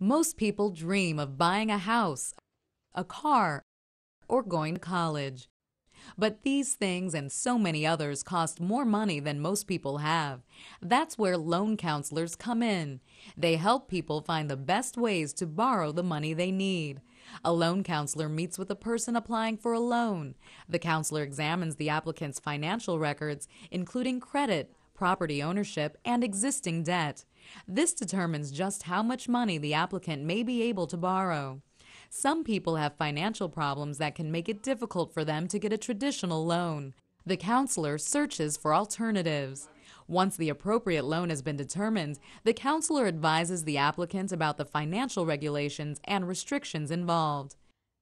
Most people dream of buying a house, a car, or going to college. But these things and so many others cost more money than most people have. That's where loan counselors come in. They help people find the best ways to borrow the money they need. A loan counselor meets with a person applying for a loan. The counselor examines the applicant's financial records, including credit, property ownership, and existing debt. This determines just how much money the applicant may be able to borrow. Some people have financial problems that can make it difficult for them to get a traditional loan. The counselor searches for alternatives. Once the appropriate loan has been determined, the counselor advises the applicant about the financial regulations and restrictions involved.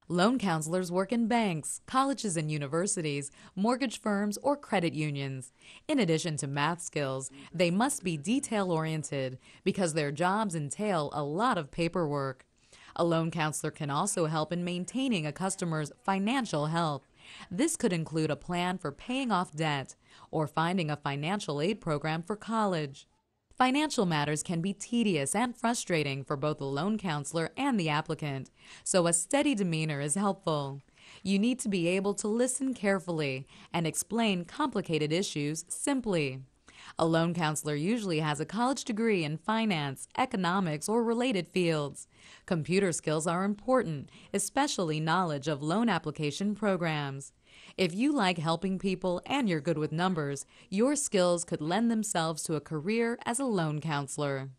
Loan counselors work in banks, colleges and universities, mortgage firms, or credit unions. In addition to math skills, they must be detail oriented because their jobs entail a lot of paperwork. A loan counselor can also help in maintaining a customer's financial health. This could include a plan for paying off debt or finding a financial aid program for college. Financial matters can be tedious and frustrating for both the loan counselor and the applicant, so a steady demeanor is helpful. You need to be able to listen carefully and explain complicated issues simply. A loan counselor usually has a college degree in finance, economics, or related fields. Computer skills are important, especially knowledge of loan application programs. If you like helping people and you're good with numbers, your skills could lend themselves to a career as a loan counselor.